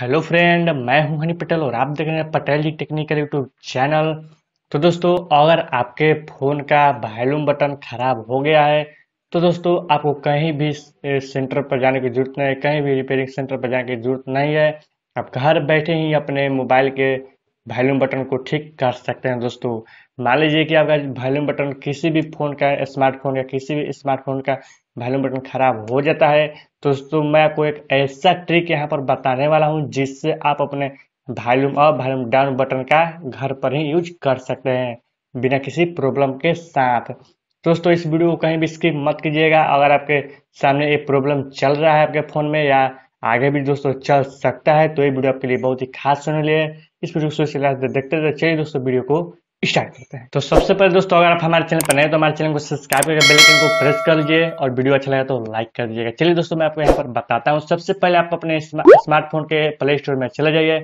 hello friend मैं हूं हनी पटेल और आप देख रहे हैं Patel ji technical YouTube channel तो दोस्तों अगर आपके फ़ोन का वॉल्यूम बटन ख़राब हो गया है तो दोस्तों आपको कहीं भी सेंटर पर जाने की जरूरत नहीं है कहीं भी रिपेयरिंग सेंटर पर जाने की जरूरत नहीं है आप घर बैठे ही अपने मोबाइल के वॉल्यूम बटन को ठीक कर सकते हैं दोस्तों मान लीजिए कि आपका वॉल्यूम बटन किसी भी फ़ोन का स्मार्टफोन या किसी भी स्मार्टफोन का वॉल्यूम बटन खराब हो जाता है दोस्तों मैं आपको एक ऐसा ट्रिक यहाँ पर बताने वाला हूँ जिससे आप अपने volume up volume down button का घर पर ही यूज कर सकते हैं बिना किसी प्रॉब्लम के साथ दोस्तों इस वीडियो को कहीं भी स्किप मत कीजिएगा अगर आपके सामने ये प्रॉब्लम चल रहा है आपके फ़ोन में या आगे भी दोस्तों चल सकता है तो ये वीडियो आपके लिए बहुत ही खास होने लिए इस वीडियो को देखते रहते चलिए दोस्तों वीडियो को स्टार्ट करते हैं तो सबसे पहले दोस्तों अगर आप हमारे चैनल पर नए तो हमारे चैनल को सब्सक्राइब करके बेल आइकन को प्रेस कर लीजिए और वीडियो अच्छा लगा तो लाइक कर दीजिएगा चलिए दोस्तों मैं आपको यहाँ पर बताता हूँ सबसे पहले आप अपने स्मार्टफोन के प्ले स्टोर में चले जाइए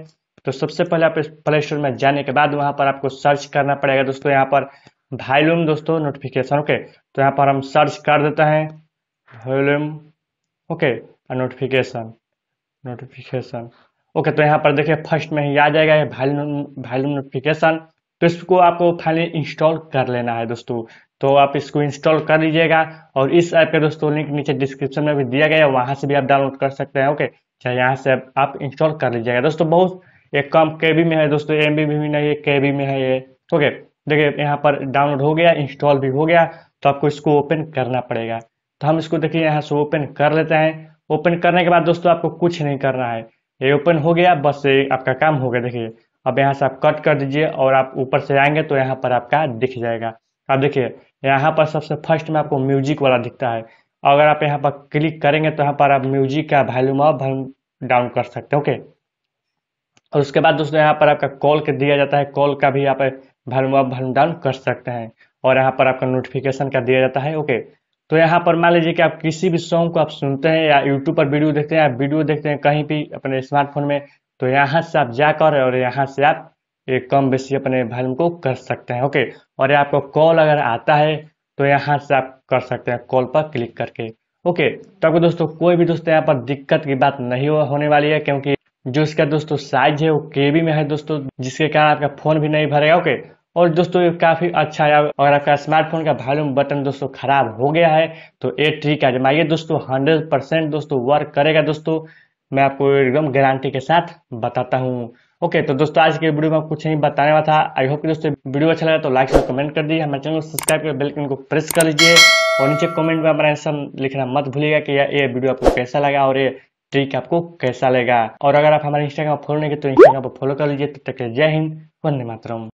तो सबसे पहले आप प्ले स्टोर में जाने के बाद वहाँ पर आपको सर्च करना पड़ेगा दोस्तों यहाँ पर वॉल्यूम दोस्तों नोटिफिकेशन ओके तो यहाँ पर हम सर्च कर देते हैं volume okay notification notification okay तो यहाँ पर देखिए फर्स्ट में ही आ जाएगा ये वैल्यू नोटिफिकेशन तो इसको आपको फाइनली इंस्टॉल कर लेना है दोस्तों तो आप इसको इंस्टॉल कर लीजिएगा और इस ऐप का दोस्तों लिंक नीचे डिस्क्रिप्शन में भी दिया गया है वहां से भी आप डाउनलोड कर सकते हैं ओके चाहे तो यहाँ से आप इंस्टॉल कर लीजिएगा दोस्तों बहुत एक कम के में है दोस्तों एम बी भी नहीं है के में है ये ओके देखिए यहाँ पर डाउनलोड हो गया इंस्टॉल भी हो गया तो आपको इसको ओपन करना पड़ेगा तो हम इसको देखिए यहाँ से ओपन कर लेते हैं ओपन करने के बाद दोस्तों आपको कुछ नहीं करना है ये ओपन हो गया बस आपका काम हो गया देखिए अब यहाँ से आप कट कर दीजिए और आप ऊपर से आएंगे तो यहाँ पर आपका दिख जाएगा अब देखिए यहाँ पर सबसे फर्स्ट में आपको म्यूजिक वाला दिखता है अगर आप यहाँ पर क्लिक करेंगे तो यहाँ पर आप म्यूजिक का वॉल्यूम अप वॉल्यूम डाउन कर सकते हैं ओके और उसके बाद दोस्तों यहाँ पर आपका कॉल के दिया जाता है कॉल का भी यहाँ पर वॉल्यूम अप वॉल्यूम डाउन कर सकते हैं और यहाँ पर आपका नोटिफिकेशन का दिया जाता है ओके तो यहाँ पर मान लीजिए कि आप किसी भी सॉन्ग को आप सुनते हैं या यूट्यूब पर वीडियो देखते हैं या वीडियो देखते हैं कहीं भी अपने स्मार्टफोन में तो यहाँ से आप जाकर और यहाँ से आप एक कम बेसी अपने वॉल्यूम को कर सकते हैं ओके और ये आपको कॉल अगर आता है तो यहाँ से आप कर सकते हैं कॉल पर क्लिक करके ओके तो आपको दोस्तों कोई भी दोस्तों यहाँ पर दिक्कत की बात नहीं होने वाली है क्योंकि जो इसका दोस्तों साइज है वो केबी में है दोस्तों जिसके कारण आपका फोन भी नहीं भरेगा ओके और दोस्तों ये काफ़ी अच्छा है अगर आपका स्मार्टफोन का वॉल्यूम बटन दोस्तों खराब हो गया है तो ये है जमाइए दोस्तों हंड्रेड परसेंट दोस्तों वर्क करेगा दोस्तों मैं आपको एकदम गारंटी के साथ बताता हूँ ओके तो दोस्तों आज के वीडियो में कुछ नहीं बताने वाला था आई होप कि दोस्तों वीडियो अच्छा लगा तो लाइक और कमेंट कर दीजिए हमारे चैनल को सब्सक्राइब कर बेलकिन को प्रेस कर लीजिए और नीचे कमेंट में हमारा लिखना मत भूलिएगा कि ये वीडियो आपको कैसा लगा और ये ट्रिक आपको कैसा लगा और अगर आप हमारे इंस्टाग्राम फॉलो नहीं तो इंस्टाग्राम पर फॉलो कर लीजिए तब तक जय हिंद वंदे मातरम